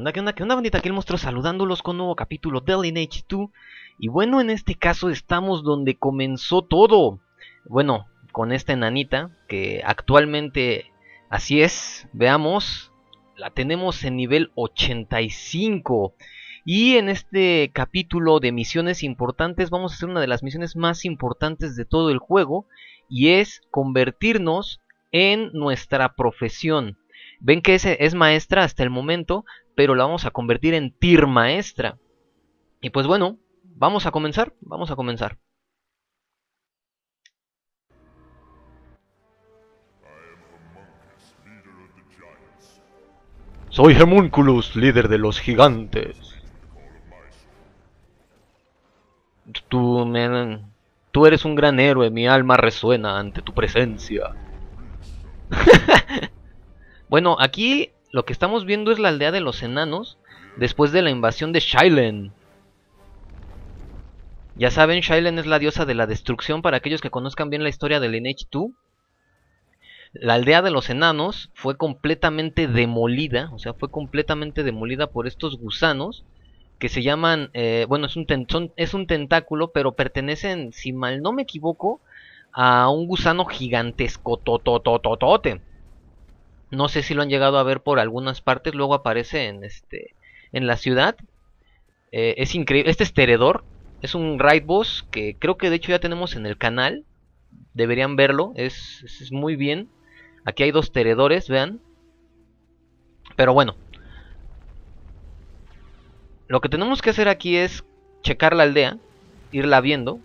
onda, qué onda, qué onda, Aquí el monstruo saludándolos con nuevo capítulo del Lineage 2. Y bueno, en este caso estamos donde comenzó todo. Bueno, con esta enanita, que actualmente, así es, veamos, la tenemos en nivel 85. Y en este capítulo de misiones importantes, vamos a hacer una de las misiones más importantes de todo el juego. Y es convertirnos en nuestra profesión. Ven que es maestra hasta el momento, pero la vamos a convertir en tir maestra. Y pues bueno, vamos a comenzar, vamos a comenzar. Soy Hemunculus, líder de los gigantes. Tú, tú eres un gran héroe, mi alma resuena ante tu presencia. bueno, aquí lo que estamos viendo es la aldea de los enanos después de la invasión de Shailen. Ya saben, Shailen es la diosa de la destrucción para aquellos que conozcan bien la historia del nh 2. La aldea de los enanos fue completamente demolida, o sea, fue completamente demolida por estos gusanos que se llaman, eh, bueno, es un, es un tentáculo, pero pertenecen, si mal no me equivoco, a un gusano gigantesco, totototote. No sé si lo han llegado a ver por algunas partes. Luego aparece en este. en la ciudad. Eh, es increíble. Este es Teredor. Es un raid boss que creo que de hecho ya tenemos en el canal. Deberían verlo. Es, muy bien. Aquí hay dos teredores, vean. Pero bueno. Lo que tenemos que hacer aquí es checar la aldea. Irla viendo.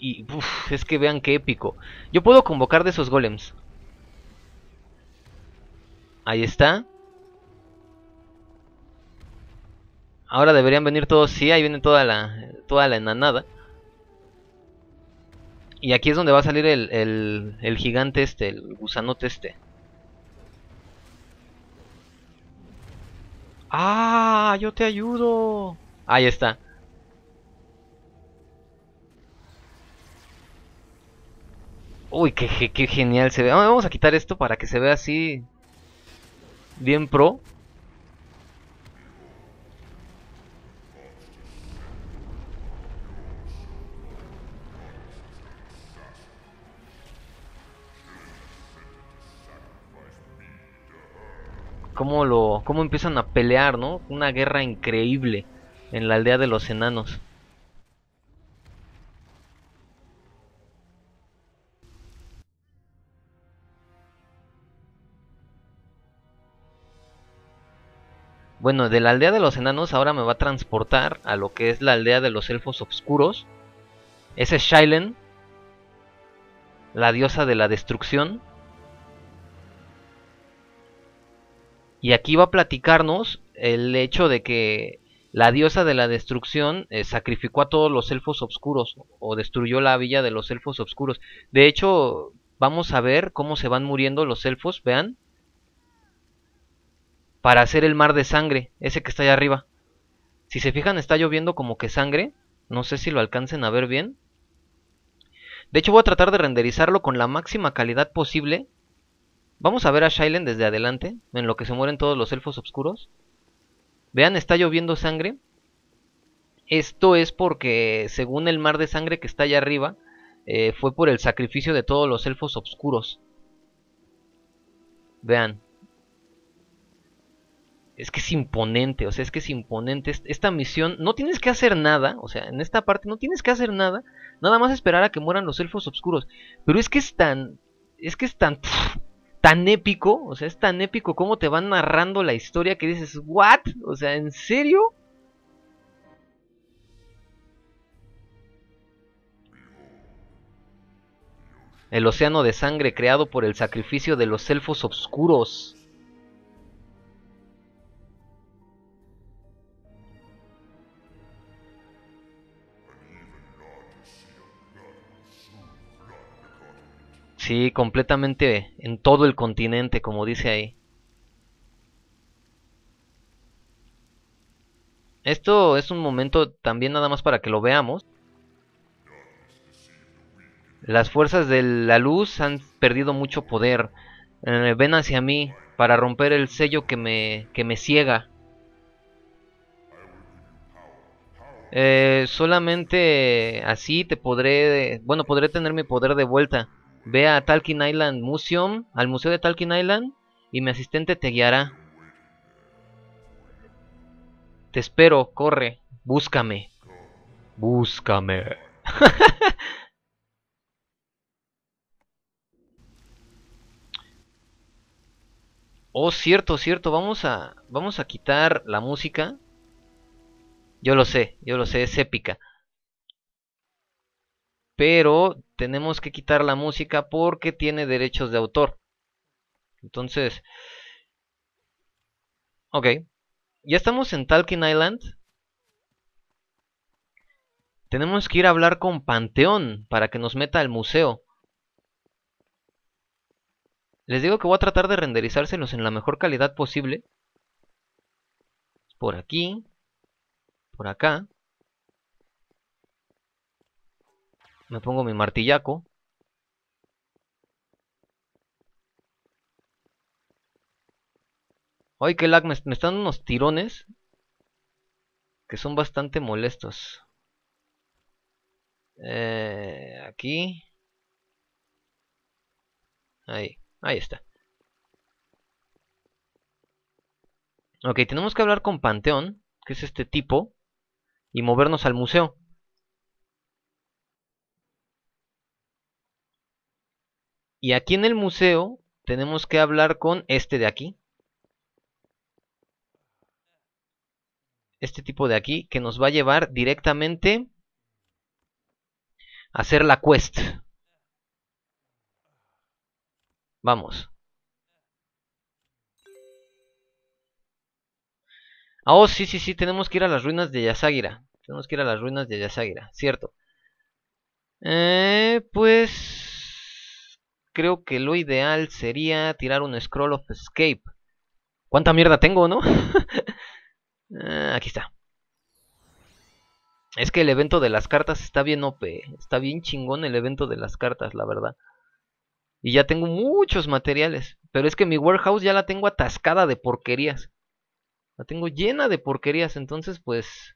Y es que vean qué épico. Yo puedo convocar de esos golems. Ahí está. Ahora deberían venir todos. Sí, ahí viene toda la, toda enanada. Y aquí es donde va a salir el, gigante este, el gusanote este. ¡Ah! ¡Yo te ayudo! Ahí está. Uy, qué, qué, genial se ve. Vamos a quitar esto para que se vea así Bien pro. Cómo lo, cómo empiezan a pelear, ¿no? Una guerra increíble en la aldea de los enanos. Bueno, de la aldea de los enanos ahora me va a transportar a lo que es la aldea de los elfos oscuros. Ese es Shailen, la diosa de la destrucción. Y aquí va a platicarnos el hecho de que la diosa de la destrucción eh, sacrificó a todos los elfos oscuros o destruyó la villa de los elfos oscuros. De hecho, vamos a ver cómo se van muriendo los elfos, vean para hacer el mar de sangre, ese que está allá arriba. Si se fijan, está lloviendo como que sangre. No sé si lo alcancen a ver bien. De hecho, voy a tratar de renderizarlo con la máxima calidad posible. Vamos a ver a Shailen desde adelante, en lo que se mueren todos los elfos oscuros. Vean, está lloviendo sangre. Esto es porque, según el mar de sangre que está allá arriba, eh, fue por el sacrificio de todos los elfos oscuros. Vean, es que es imponente, o sea, es que es imponente. Esta misión no tienes que hacer nada, o sea, en esta parte no tienes que hacer nada, nada más esperar a que mueran los elfos oscuros. Pero es que es tan, es que es tan, tan épico, o sea, es tan épico como te van narrando la historia que dices, ¿what? O sea, ¿en serio? El océano de sangre creado por el sacrificio de los elfos oscuros. Sí, completamente en todo el continente, como dice ahí. Esto es un momento también nada más para que lo veamos. Las fuerzas de la luz han perdido mucho poder. Eh, ven hacia mí para romper el sello que me, que me ciega. Eh, solamente así te podré... Bueno, podré tener mi poder de vuelta. Ve a Talkin Island Museum, al museo de Talkin Island, y mi asistente te guiará. Te espero, corre, búscame. Búscame. oh, cierto, cierto, vamos a vamos a quitar la música. Yo lo sé, yo lo sé, es épica pero tenemos que quitar la música porque tiene derechos de autor. Entonces, ok, ya estamos en Talking Island. Tenemos que ir a hablar con Panteón para que nos meta al museo. Les digo que voy a tratar de renderizárselos en la mejor calidad posible. Por aquí. Por acá. Me pongo mi martillaco. Ay, qué lag. Me, están unos tirones. Que son bastante molestos. Eh, aquí. Ahí. Ahí está. Ok, tenemos que hablar con Panteón, que es este tipo, y movernos al museo. Y aquí en el museo tenemos que hablar con este de aquí. Este tipo de aquí que nos va a llevar directamente a hacer la quest. Vamos. Ah, oh, sí, sí, sí, tenemos que ir a las ruinas de Yasagira. Tenemos que ir a las ruinas de Yasagira, cierto. Eh, pues creo que lo ideal sería tirar un scroll of escape. ¿Cuánta mierda tengo, no? Ah, aquí está. Es que el evento de las cartas está bien OP. Está bien chingón el evento de las cartas, la verdad. Y ya tengo muchos materiales. Pero es que mi warehouse ya la tengo atascada de porquerías. La tengo llena de porquerías. Entonces, pues...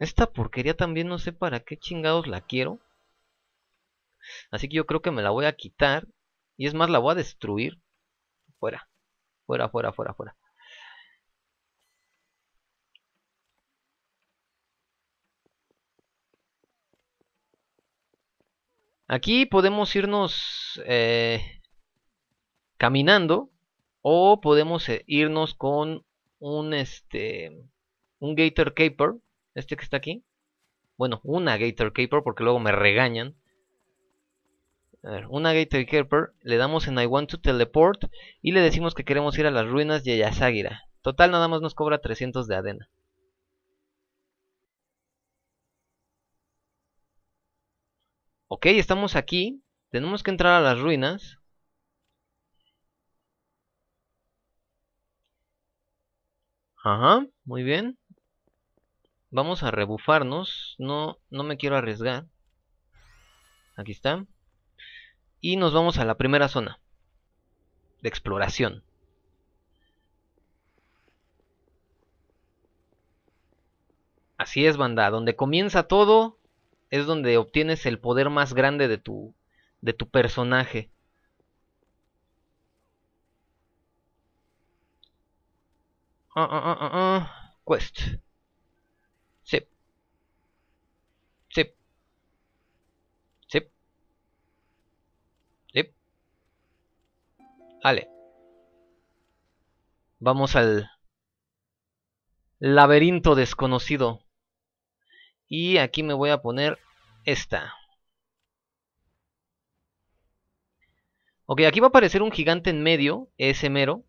Esta porquería también no sé para qué chingados la quiero. Así que yo creo que me la voy a quitar. Y es más, la voy a destruir. Fuera. Fuera, fuera, fuera, fuera. Aquí podemos irnos eh, caminando o podemos eh, irnos con un este un Gator Caper, este que está aquí. Bueno, una Gator Caper porque luego me regañan a ver, una Gateway le damos en I want to teleport y le decimos que queremos ir a las ruinas de Yasagira. Total nada más nos cobra 300 de adena. Ok, estamos aquí. Tenemos que entrar a las ruinas. Ajá, muy bien. Vamos a rebufarnos. No, no me quiero arriesgar. Aquí está. Y nos vamos a la primera zona de exploración. Así es, banda. Donde comienza todo es donde obtienes el poder más grande de tu, de tu personaje. ah, ah, ah, ah Quest. Vale. Vamos al laberinto desconocido. Y aquí me voy a poner esta. Ok, aquí va a aparecer un gigante en medio, ese mero.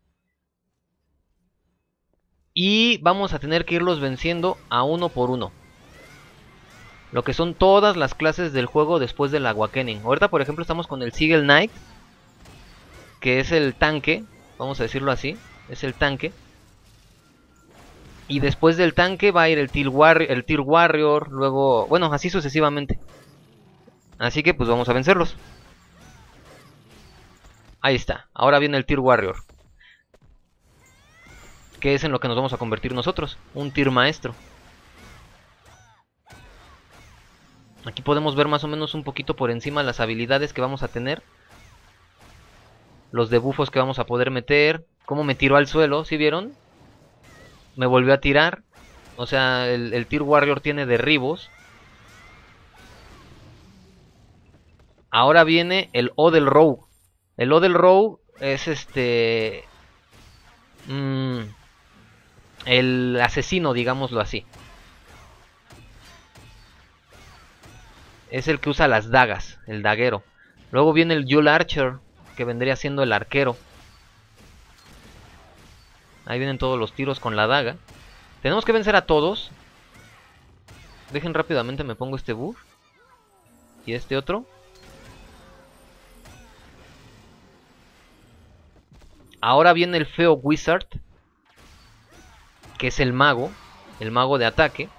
Y vamos a tener que irlos venciendo a uno por uno. Lo que son todas las clases del juego después del Aguakening. Ahorita, por ejemplo, estamos con el Seagull Knight que es el tanque, vamos a decirlo así, es el tanque. Y después del tanque va a ir el Tier, Warrior, el Warrior, luego... Bueno, así sucesivamente. Así que pues vamos a vencerlos. Ahí está, ahora viene el Tier Warrior. Que es en lo que nos vamos a convertir nosotros, un Tier Maestro. Aquí podemos ver más o menos un poquito por encima las habilidades que vamos a tener los debufos que vamos a poder meter, cómo me tiró al suelo, ¿sí vieron? Me volvió a tirar, o sea, el, el Warrior tiene derribos. Ahora viene el O del Rogue. El O del Rogue es este... Mm, el asesino, digámoslo así. Es el que usa las dagas, el daguero. Luego viene el Yule Archer, que vendría siendo el arquero. Ahí vienen todos los tiros con la daga. Tenemos que vencer a todos. Dejen rápidamente, me pongo este buff. Y este otro. Ahora viene el feo wizard. Que es el mago. El mago de ataque.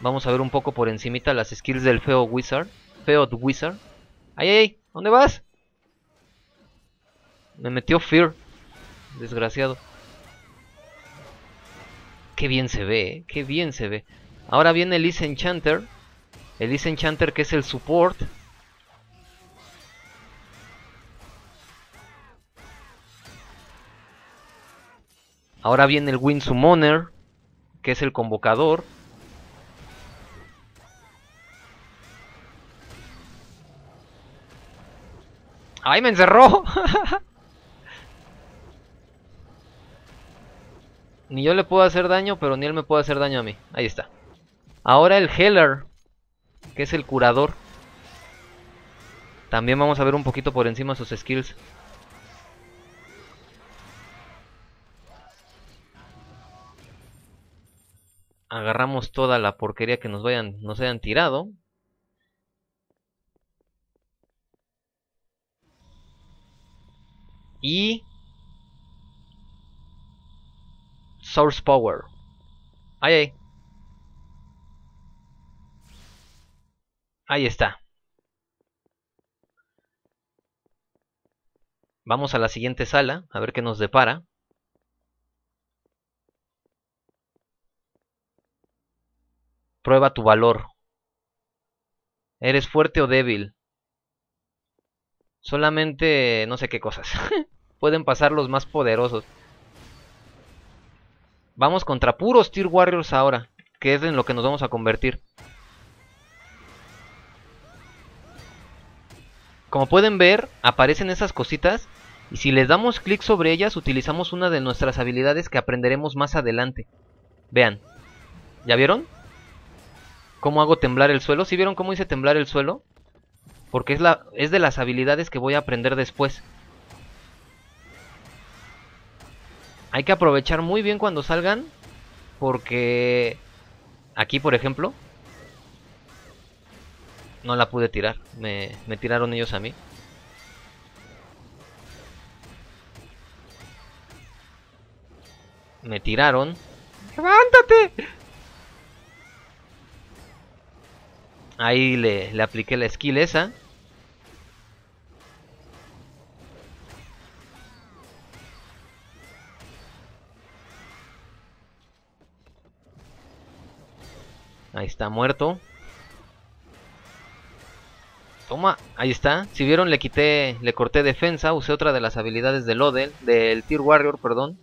Vamos a ver un poco por encimita las skills del feo wizard. Feo wizard. ¡Ay, ay, ay! ¿Dónde vas? Me metió Fear. Desgraciado. Qué bien se ve, eh, qué bien se ve. Ahora viene el Ice Enchanter. El Ice Enchanter que es el support. Ahora viene el Wind Summoner, que es el convocador. ¡Ay, me encerró! Ni yo le puedo hacer daño, pero ni él me puede hacer daño a mí. Ahí está. Ahora el Heller, que es el curador. También vamos a ver un poquito por encima sus skills. Agarramos toda la porquería que nos, vayan, nos hayan tirado. Y Source Power. Ahí, ahí. Ahí está. Vamos a la siguiente sala, a ver qué nos depara. Prueba tu valor. ¿Eres fuerte o débil? Solamente no sé qué cosas. Pueden pasar los más poderosos. Vamos contra puros Tier Warriors ahora. Que es en lo que nos vamos a convertir. Como pueden ver, aparecen esas cositas. Y si les damos clic sobre ellas, utilizamos una de nuestras habilidades que aprenderemos más adelante. Vean. ¿Ya vieron? ¿Cómo hago temblar el suelo? ¿Sí vieron cómo hice temblar el suelo? Porque es, la, es de las habilidades que voy a aprender después. Hay que aprovechar muy bien cuando salgan. Porque aquí, por ejemplo, no la pude tirar. Me, tiraron ellos a mí. Me tiraron. ¡Levántate! Ahí le, le apliqué la skill esa. Ahí está, muerto. Toma, ahí está. Si vieron, le quité, le corté defensa. Usé otra de las habilidades del Odell, del Tier Warrior, perdón.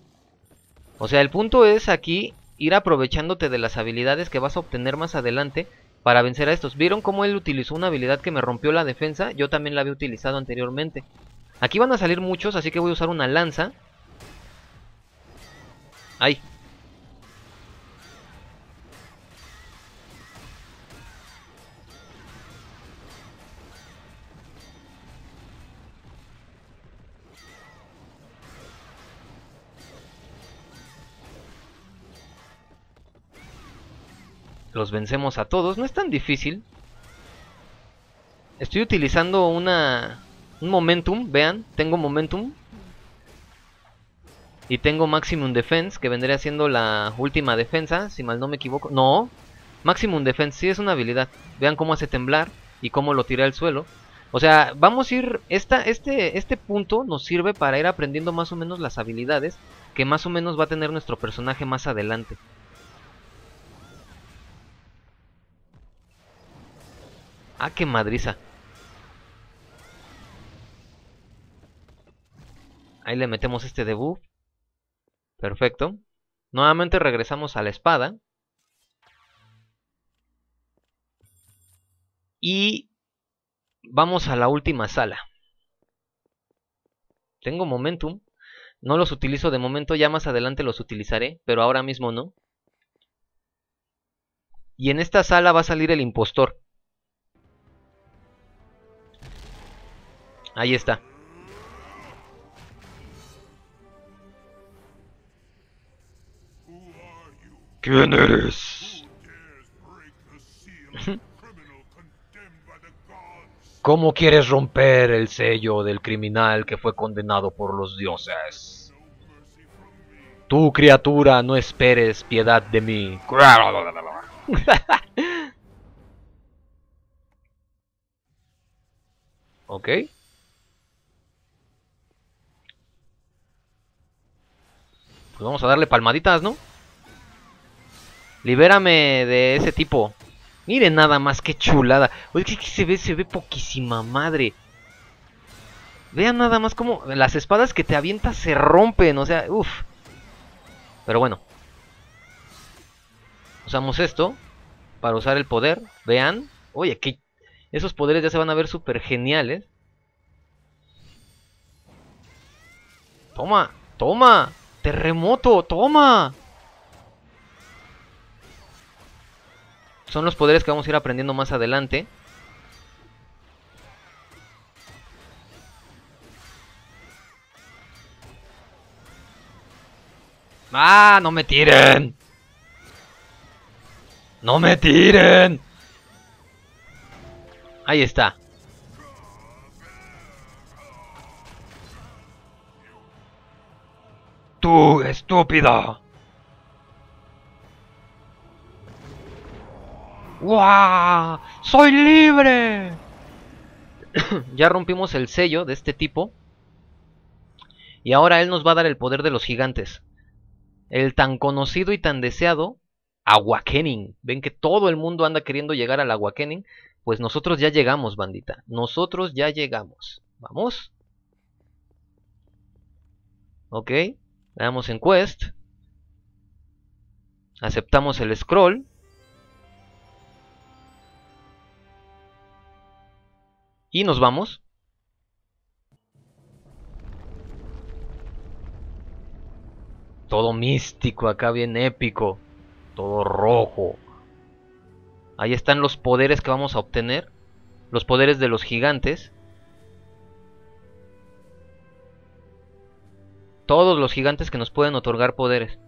O sea, el punto es aquí ir aprovechándote de las habilidades que vas a obtener más adelante para vencer a estos. ¿Vieron cómo él utilizó una habilidad que me rompió la defensa? Yo también la había utilizado anteriormente. Aquí van a salir muchos, así que voy a usar una lanza. Ahí, Los vencemos a todos. No es tan difícil. Estoy utilizando una... Un momentum, vean. Tengo momentum. Y tengo maximum defense, que vendría siendo la última defensa, si mal no me equivoco. No. Maximum defense Si es una habilidad. Vean cómo hace temblar y cómo lo tira al suelo. O sea, vamos a ir... este, este punto nos sirve para ir aprendiendo más o menos las habilidades que más o menos va a tener nuestro personaje más adelante. Ah, qué madriza. Ahí le metemos este debuff. Perfecto. Nuevamente regresamos a la espada. Y vamos a la última sala. Tengo momentum. No los utilizo de momento, ya más adelante los utilizaré, pero ahora mismo no. Y en esta sala va a salir el impostor. Ahí está. ¿Quién eres? ¿Cómo quieres romper el sello del criminal que fue condenado por los dioses? ¡Tu criatura, no esperes piedad de mí. ok. Pues vamos a darle palmaditas, ¿no? Libérame de ese tipo. Miren nada más, qué chulada. Oye, que se ve? Se ve poquísima madre. Vean nada más como las espadas que te avientas se rompen. O sea, uff. Pero bueno. Usamos esto para usar el poder. Vean. Oye, que esos poderes ya se van a ver súper geniales. Toma, toma. ¡Terremoto! ¡Toma! Son los poderes que vamos a ir aprendiendo más adelante. ¡Ah! ¡No me tiren! ¡No me tiren! Ahí está. ¡Tú, estúpido! ¡Guau! ¡Soy libre! ya rompimos el sello de este tipo. Y ahora él nos va a dar el poder de los gigantes. El tan conocido y tan deseado Aguakening. Ven que todo el mundo anda queriendo llegar al Aguakening. Pues nosotros ya llegamos, bandita. Nosotros ya llegamos. ¿Vamos? Ok. Le damos en Quest. Aceptamos el scroll. Y nos vamos. Todo místico acá, bien épico. Todo rojo. Ahí están los poderes que vamos a obtener. Los poderes de los gigantes. Todos los gigantes que nos pueden otorgar poderes.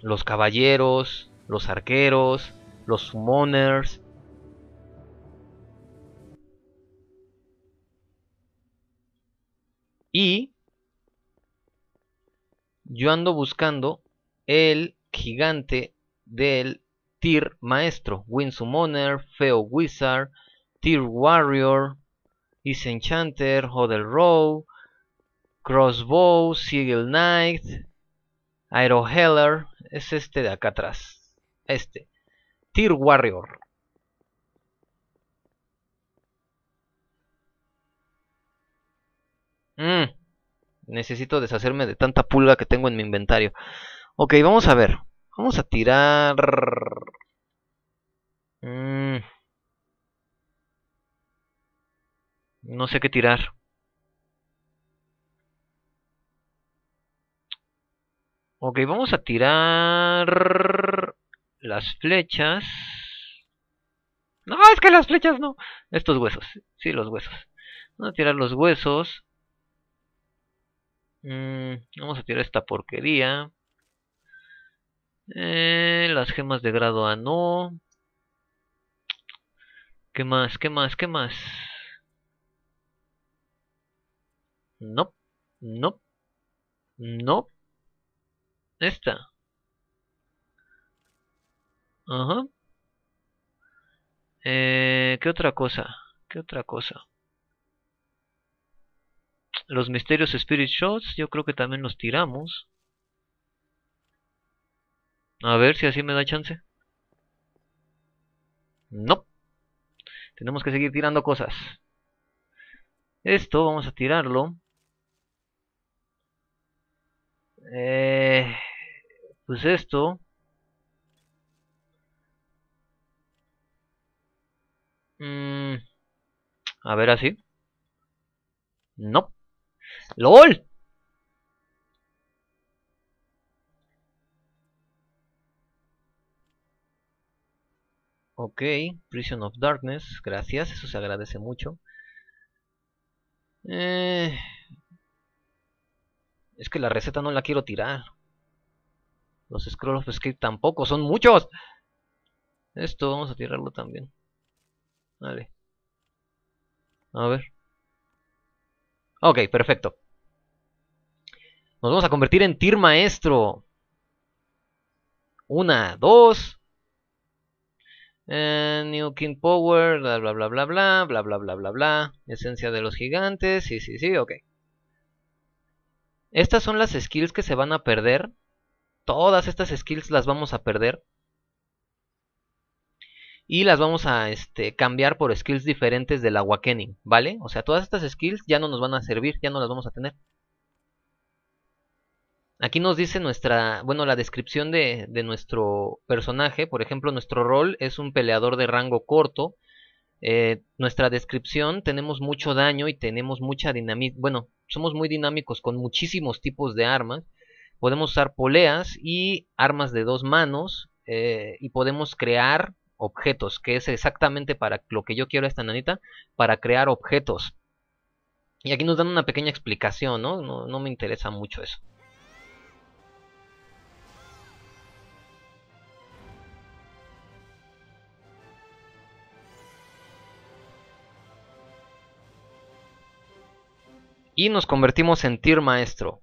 Los caballeros, los arqueros, los summoners. Y yo ando buscando el gigante del Tier Maestro, Wind Summoner, Feo Wizard, Tier Warrior, East Enchanter, Hodel Row, Crossbow, Seagull Knight, Aero Heller, es este de acá atrás, este, Tear Warrior. Mm, necesito deshacerme de tanta pulga que tengo en mi inventario. Ok, vamos a ver. Vamos a tirar... Mm, no sé qué tirar. Ok, vamos a tirar las flechas. No, es que las flechas no. Estos huesos. Sí, los huesos. Vamos a tirar los huesos. Mm, vamos a tirar esta porquería. Eh, las gemas de grado A no. ¿Qué más? ¿Qué más? ¿Qué más? No. No. No. Esta. Ajá. Eh, ¿Qué otra cosa? ¿Qué otra cosa? Los misterios Spirit Shots, yo creo que también los tiramos. A ver si así me da chance. No. Tenemos que seguir tirando cosas. Esto vamos a tirarlo. Eh, pues esto... Mm, a ver así. No. ¡LOL! Ok, Prison of Darkness, gracias, eso se agradece mucho. Eh, es que la receta no la quiero tirar. Los Scroll of Escape tampoco, son muchos. Esto vamos a tirarlo también. Vale. A ver. Ok, perfecto. Nos vamos a convertir en tir maestro. Una, dos. Eh, New King Power, bla bla bla bla bla, bla bla bla bla bla. Esencia de los gigantes, sí, sí, sí, ok. Estas son las skills que se van a perder todas estas skills las vamos a perder. Y las vamos a este, cambiar por skills diferentes del Awakening, ¿vale? O sea, todas estas skills ya no nos van a servir, ya no las vamos a tener. Aquí nos dice nuestra, bueno, la descripción de, nuestro personaje. Por ejemplo, nuestro rol es un peleador de rango corto. Eh, nuestra descripción, tenemos mucho daño y tenemos mucha dinamismo Bueno, somos muy dinámicos con muchísimos tipos de armas. Podemos usar poleas y armas de dos manos eh, y podemos crear objetos, que es exactamente para lo que yo quiero esta nanita, para crear objetos. Y aquí nos dan una pequeña explicación, ¿no? No, no me interesa mucho eso. Y nos convertimos en tier maestro.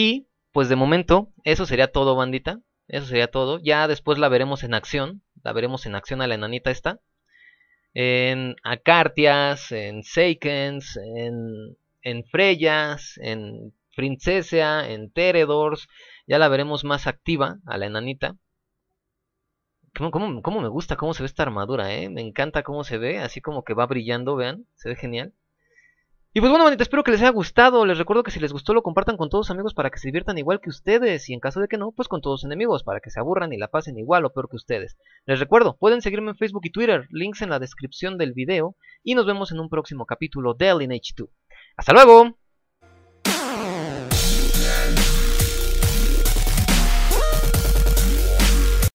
Y pues de momento, eso sería todo, bandita. Eso sería todo. Ya después la veremos en acción. La veremos en acción a la enanita esta. En Acartias, en Seikens, en, Freyas, en Princesia, en Teredors. Ya la veremos más activa a la enanita. ¿Cómo, me gusta cómo se ve esta armadura, eh? Me encanta cómo se ve. Así como que va brillando, vean. Se ve genial. Y pues bueno, espero que les haya gustado. Les recuerdo que si les gustó lo compartan con todos amigos para que se diviertan igual que ustedes. Y en caso de que no, pues con todos enemigos, para que se aburran y la pasen igual o peor que ustedes. Les recuerdo, pueden seguirme en Facebook y Twitter, links en la descripción del video. Y nos vemos en un próximo capítulo de Alien H2. ¡Hasta luego!